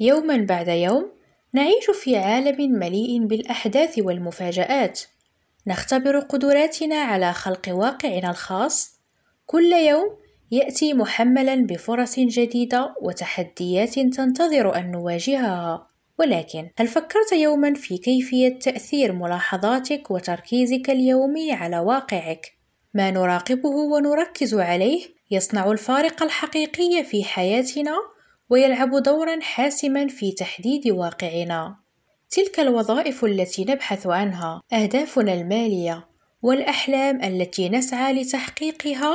يوما بعد يوم نعيش في عالم مليء بالاحداث والمفاجات نختبر قدراتنا على خلق واقعنا الخاص كل يوم ياتي محملا بفرص جديده وتحديات تنتظر ان نواجهها ولكن هل فكرت يوما في كيفيه تاثير ملاحظاتك وتركيزك اليومي على واقعك ما نراقبه ونركز عليه يصنع الفارق الحقيقي في حياتنا ويلعب دورا حاسما في تحديد واقعنا تلك الوظائف التي نبحث عنها اهدافنا الماليه والاحلام التي نسعى لتحقيقها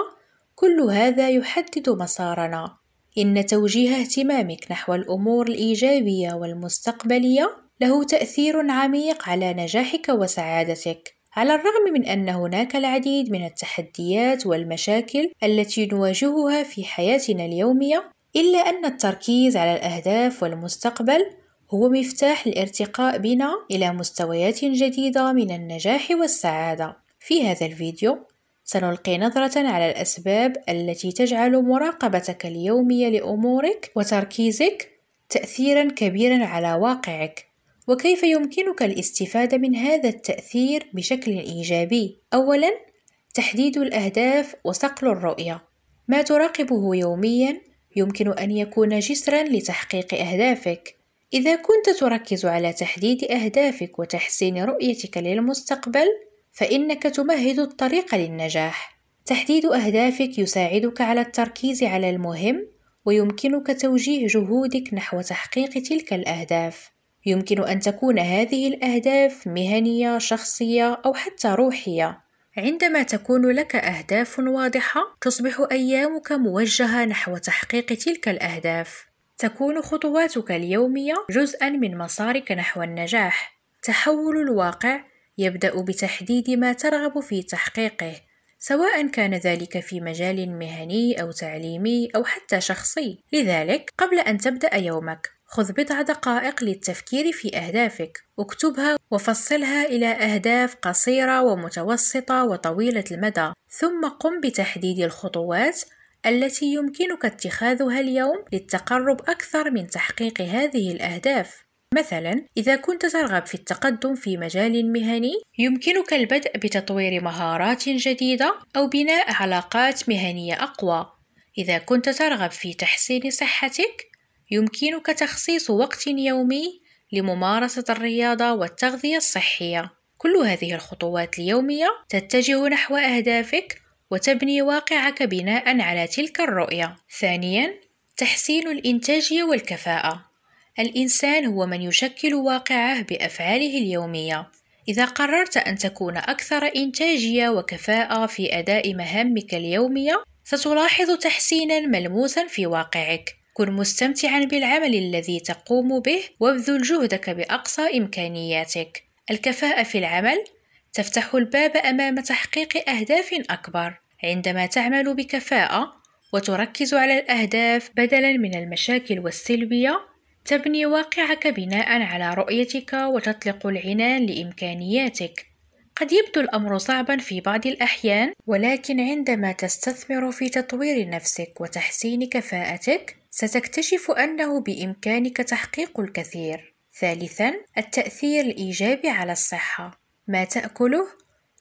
كل هذا يحدد مسارنا ان توجيه اهتمامك نحو الامور الايجابيه والمستقبليه له تاثير عميق على نجاحك وسعادتك على الرغم من ان هناك العديد من التحديات والمشاكل التي نواجهها في حياتنا اليوميه إلا أن التركيز على الأهداف والمستقبل هو مفتاح الارتقاء بنا إلى مستويات جديدة من النجاح والسعادة. في هذا الفيديو سنلقي نظرة على الأسباب التي تجعل مراقبتك اليومية لأمورك وتركيزك تأثيرا كبيرا على واقعك وكيف يمكنك الاستفادة من هذا التأثير بشكل إيجابي. أولا تحديد الأهداف وصقل الرؤية ما تراقبه يوميا يمكن أن يكون جسرا لتحقيق أهدافك إذا كنت تركز على تحديد أهدافك وتحسين رؤيتك للمستقبل فإنك تمهد الطريق للنجاح تحديد أهدافك يساعدك على التركيز على المهم ويمكنك توجيه جهودك نحو تحقيق تلك الأهداف يمكن أن تكون هذه الأهداف مهنية، شخصية أو حتى روحية عندما تكون لك أهداف واضحة، تصبح أيامك موجهة نحو تحقيق تلك الأهداف. تكون خطواتك اليومية جزءًا من مسارك نحو النجاح. تحول الواقع يبدأ بتحديد ما ترغب في تحقيقه، سواء كان ذلك في مجال مهني أو تعليمي أو حتى شخصي. لذلك، قبل أن تبدأ يومك، خذ بضع دقائق للتفكير في أهدافك اكتبها وفصلها إلى أهداف قصيرة ومتوسطة وطويلة المدى ثم قم بتحديد الخطوات التي يمكنك اتخاذها اليوم للتقرب أكثر من تحقيق هذه الأهداف مثلا إذا كنت ترغب في التقدم في مجال مهني يمكنك البدء بتطوير مهارات جديدة أو بناء علاقات مهنية أقوى إذا كنت ترغب في تحسين صحتك يمكنك تخصيص وقت يومي لممارسة الرياضة والتغذية الصحية. كل هذه الخطوات اليومية تتجه نحو أهدافك وتبني واقعك بناء على تلك الرؤية. ثانياً، تحسين الإنتاجية والكفاءة. الإنسان هو من يشكل واقعه بأفعاله اليومية. إذا قررت أن تكون أكثر إنتاجية وكفاءة في أداء مهامك اليومية، ستلاحظ تحسينا ملموسا في واقعك كن مستمتعا بالعمل الذي تقوم به وابذل جهدك بأقصى إمكانياتك الكفاءة في العمل تفتح الباب أمام تحقيق أهداف أكبر عندما تعمل بكفاءة وتركز على الأهداف بدلا من المشاكل والسلبية تبني واقعك بناء على رؤيتك وتطلق العنان لإمكانياتك قد يبدو الأمر صعبا في بعض الأحيان ولكن عندما تستثمر في تطوير نفسك وتحسين كفاءتك ستكتشف أنه بإمكانك تحقيق الكثير ثالثا التأثير الإيجابي على الصحة ما تأكله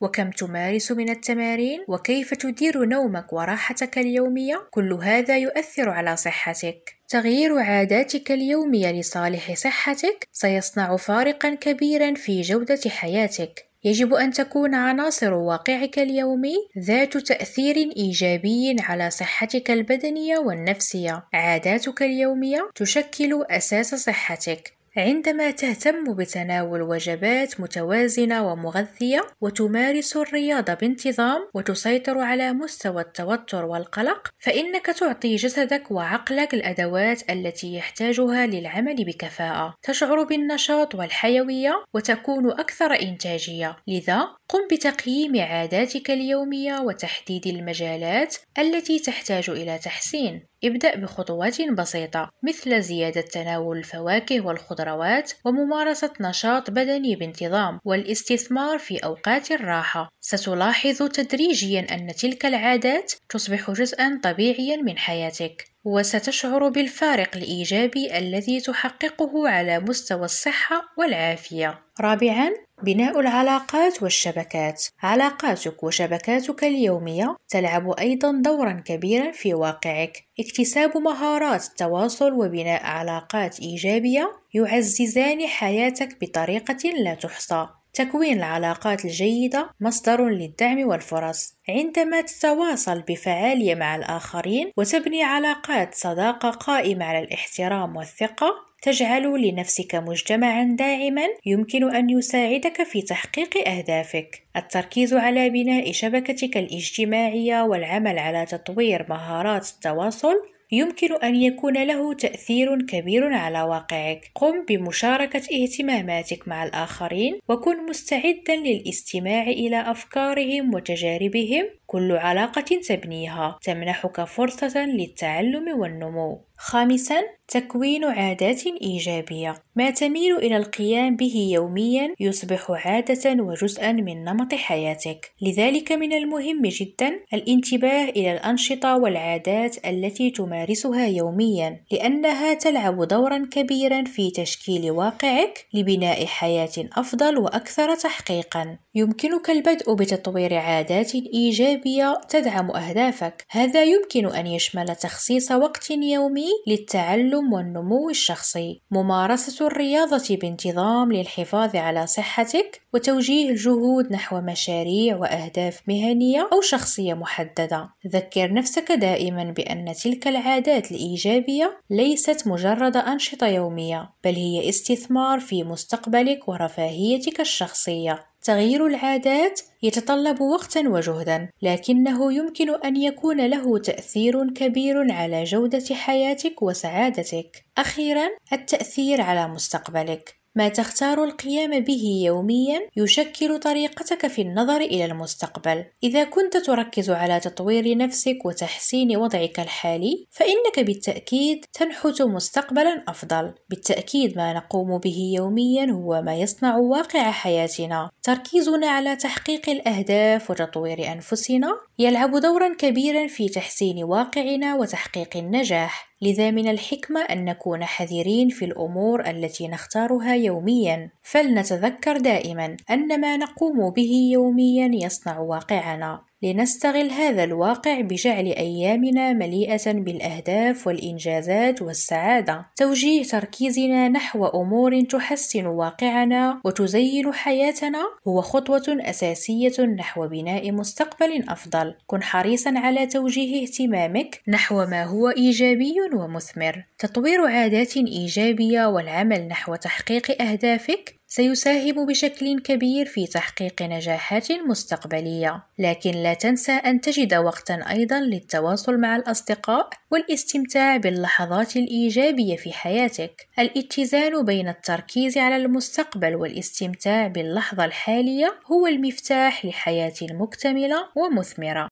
وكم تمارس من التمارين وكيف تدير نومك وراحتك اليوميه كل هذا يؤثر على صحتك تغيير عاداتك اليوميه لصالح صحتك سيصنع فارقا كبيرا في جوده حياتك يجب أن تكون عناصر واقعك اليومي ذات تأثير إيجابي على صحتك البدنية والنفسية. عاداتك اليومية تشكل أساس صحتك، عندما تهتم بتناول وجبات متوازنة ومغذية وتمارس الرياضة بانتظام وتسيطر على مستوى التوتر والقلق فإنك تعطي جسدك وعقلك الأدوات التي يحتاجها للعمل بكفاءة تشعر بالنشاط والحيوية وتكون أكثر إنتاجية لذا قم بتقييم عاداتك اليومية وتحديد المجالات التي تحتاج إلى تحسين ابدأ بخطوات بسيطة مثل زيادة تناول الفواكه والخضروات وممارسة نشاط بدني بانتظام والاستثمار في أوقات الراحة ستلاحظ تدريجيا أن تلك العادات تصبح جزءا طبيعيا من حياتك وستشعر بالفارق الإيجابي الذي تحققه على مستوى الصحة والعافية. رابعاً، بناء العلاقات والشبكات علاقاتك وشبكاتك اليومية تلعب أيضا دورا كبيرا في واقعك اكتساب مهارات التواصل وبناء علاقات إيجابية يعززان حياتك بطريقة لا تحصى تكوين العلاقات الجيدة مصدر للدعم والفرص عندما تتواصل بفعالية مع الآخرين وتبني علاقات صداقة قائمة على الاحترام والثقة تجعل لنفسك مجتمعا داعما يمكن ان يساعدك في تحقيق اهدافك التركيز على بناء شبكتك الاجتماعيه والعمل على تطوير مهارات التواصل يمكن أن يكون له تأثير كبير على واقعك. قم بمشاركة اهتماماتك مع الآخرين وكن مستعدا للاستماع إلى أفكارهم وتجاربهم. كل علاقة تبنيها تمنحك فرصة للتعلم والنمو. خامسا تكوين عادات إيجابية ما تميل إلى القيام به يوميا يصبح عادة وجزءا من نمط حياتك لذلك من المهم جدا الانتباه إلى الأنشطة والعادات التي تمارسها يوميا لأنها تلعب دورا كبيرا في تشكيل واقعك لبناء حياة أفضل وأكثر تحقيقا يمكنك البدء بتطوير عادات إيجابية تدعم أهدافك هذا يمكن أن يشمل تخصيص وقت يومي للتعلم والنمو الشخصي ممارسة الرياضة بانتظام للحفاظ على صحتك وتوجيه الجهود نحو مشاريع وأهداف مهنية أو شخصية محددة ذكر نفسك دائما بأن تلك العادات الإيجابية ليست مجرد أنشطة يومية بل هي استثمار في مستقبلك ورفاهيتك الشخصية تغيير العادات يتطلب وقتا وجهدا لكنه يمكن ان يكون له تاثير كبير على جوده حياتك وسعادتك اخيرا التاثير على مستقبلك ما تختار القيام به يوميا يشكل طريقتك في النظر الى المستقبل اذا كنت تركز على تطوير نفسك وتحسين وضعك الحالي فانك بالتاكيد تنحت مستقبلا افضل بالتاكيد ما نقوم به يوميا هو ما يصنع واقع حياتنا تركيزنا على تحقيق الاهداف وتطوير انفسنا يلعب دورا كبيرا في تحسين واقعنا وتحقيق النجاح لذا من الحكمة أن نكون حذرين في الأمور التي نختارها يوميا فلنتذكر دائما أن ما نقوم به يوميا يصنع واقعنا لنستغل هذا الواقع بجعل أيامنا مليئة بالأهداف والإنجازات والسعادة توجيه تركيزنا نحو أمور تحسن واقعنا وتزين حياتنا هو خطوة أساسية نحو بناء مستقبل أفضل كن حريصا على توجيه اهتمامك نحو ما هو إيجابي ومثمر تطوير عادات إيجابية والعمل نحو تحقيق أهدافك سيساهم بشكل كبير في تحقيق نجاحات مستقبلية، لكن لا تنسى أن تجد وقتًا أيضًا للتواصل مع الأصدقاء والاستمتاع باللحظات الإيجابية في حياتك. الاتزان بين التركيز على المستقبل والاستمتاع باللحظة الحالية هو المفتاح لحياة مكتملة ومثمرة.